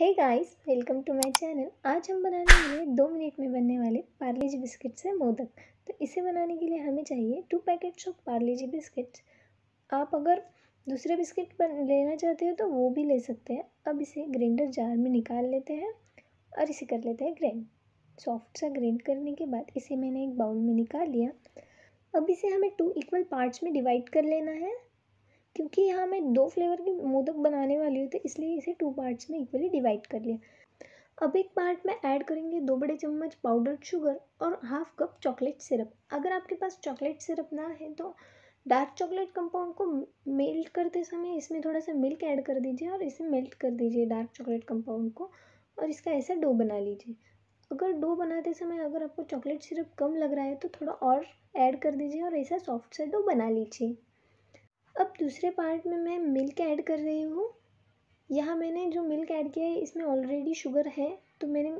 hey guys welcome to my channel आज हम बनाने वाले दो मिनट में बनने वाले पार्ले जी बिस्किट से मोदक तो इसे बनाने के लिए हमें चाहिए two packets of Parle G biscuit आप अगर दूसरे बिस्किट बन लेना चाहते हो तो वो भी ले सकते हैं अब इसे ग्राइंडर जार में निकाल लेते हैं और इसे कर लेते हैं ग्रैंड सॉफ्ट सा ग्रेंड करने के बाद इसे मैंने एक बाउल में निकाल लिया अब इसे हमें टू इक्वल पार्ट्स में डिवाइड कर लेना है क्योंकि यहाँ मैं दो फ्लेवर के मोदक बनाने वाली हूँ तो इसलिए इसे टू पार्ट्स में इक्वली डिवाइड कर लिया अब एक पार्ट में ऐड करेंगे दो बड़े चम्मच पाउडर्ड शुगर और हाफ कप चॉकलेट सिरप अगर आपके पास चॉकलेट सिरप ना है तो डार्क चॉकलेट कंपाउंड को मेल्ट करते समय इसमें थोड़ा सा मिल्क ऐड कर दीजिए और इसे मेल्ट कर दीजिए डार्क चॉकलेट कंपाउंड को और इसका ऐसा डो बना लीजिए अगर डो बनाते समय अगर आपको चॉकलेट सिरप कम लग रहा है तो थोड़ा और ऐड कर दीजिए और ऐसा सॉफ्ट सा डो बना लीजिए अब दूसरे पार्ट में मैं मिल्क ऐड कर रही हूँ यहाँ मैंने जो मिल्क ऐड किया है इसमें ऑलरेडी शुगर है तो मैंने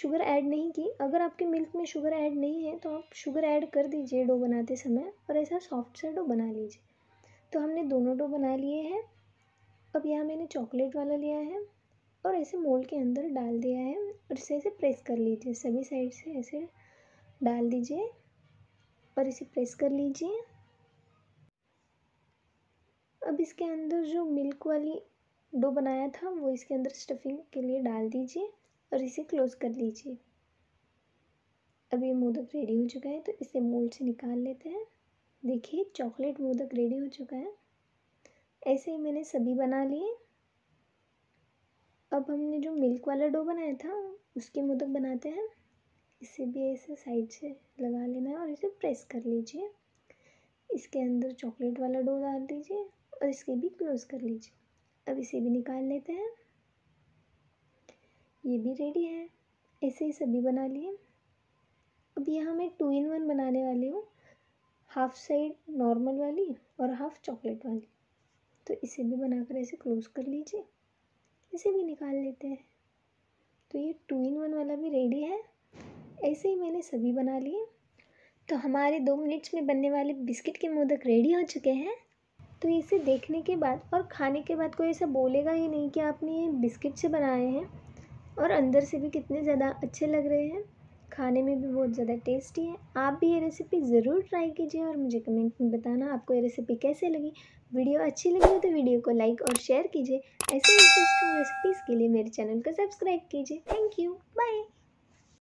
शुगर ऐड नहीं की अगर आपके मिल्क में शुगर ऐड नहीं है तो आप शुगर ऐड कर दीजिए डो बनाते समय और ऐसा सॉफ्ट सा डो बना लीजिए तो हमने दोनों डो बना लिए हैं अब यहाँ मैंने चॉकलेट वाला लिया है और ऐसे मोल के अंदर डाल दिया है और इसे ऐसे प्रेस कर लीजिए सभी साइड से ऐसे डाल दीजिए और इसे प्रेस कर लीजिए अब इसके अंदर जो मिल्क वाली डो बनाया था वो इसके अंदर स्टफिंग के लिए डाल दीजिए और इसे क्लोज़ कर लीजिए अब ये मोदक रेडी हो चुका है तो इसे मोल्ड से निकाल लेते हैं देखिए चॉकलेट मोदक रेडी हो चुका है ऐसे ही मैंने सभी बना लिए अब हमने जो मिल्क वाला डो बनाया था उसके मोदक बनाते हैं इसे भी ऐसे साइड से लगा लेना है और इसे प्रेस कर लीजिए इसके अंदर चॉकलेट वाला डो डाल दीजिए और इसके भी क्लोज़ कर लीजिए अब इसे भी निकाल लेते हैं ये भी रेडी है ऐसे ही सभी बना लिए अब यहाँ मैं टू इन वन बनाने वाली हूँ हाफ साइड नॉर्मल वाली और हाफ चॉकलेट वाली तो इसे भी बनाकर ऐसे क्लोज़ कर लीजिए इसे भी निकाल लेते हैं तो ये टू इन वन वाला भी रेडी है ऐसे ही मैंने सभी बना लिए तो हमारे दो मिनट्स में बनने वाले बिस्किट के मोदक रेडी हो चुके हैं तो इसे देखने के बाद और खाने के बाद कोई ऐसा बोलेगा ही नहीं कि आपने ये बिस्किट से बनाए हैं और अंदर से भी कितने ज़्यादा अच्छे लग रहे हैं खाने में भी बहुत ज़्यादा टेस्टी है आप भी ये रेसिपी ज़रूर ट्राई कीजिए और मुझे कमेंट में बताना आपको ये रेसिपी कैसे लगी वीडियो अच्छी लगी हो तो वीडियो को लाइक और शेयर कीजिए ऐसे इंटरेस्टिंग रेसिपीज़ के लिए मेरे चैनल को सब्सक्राइब कीजिए थैंक यू बाय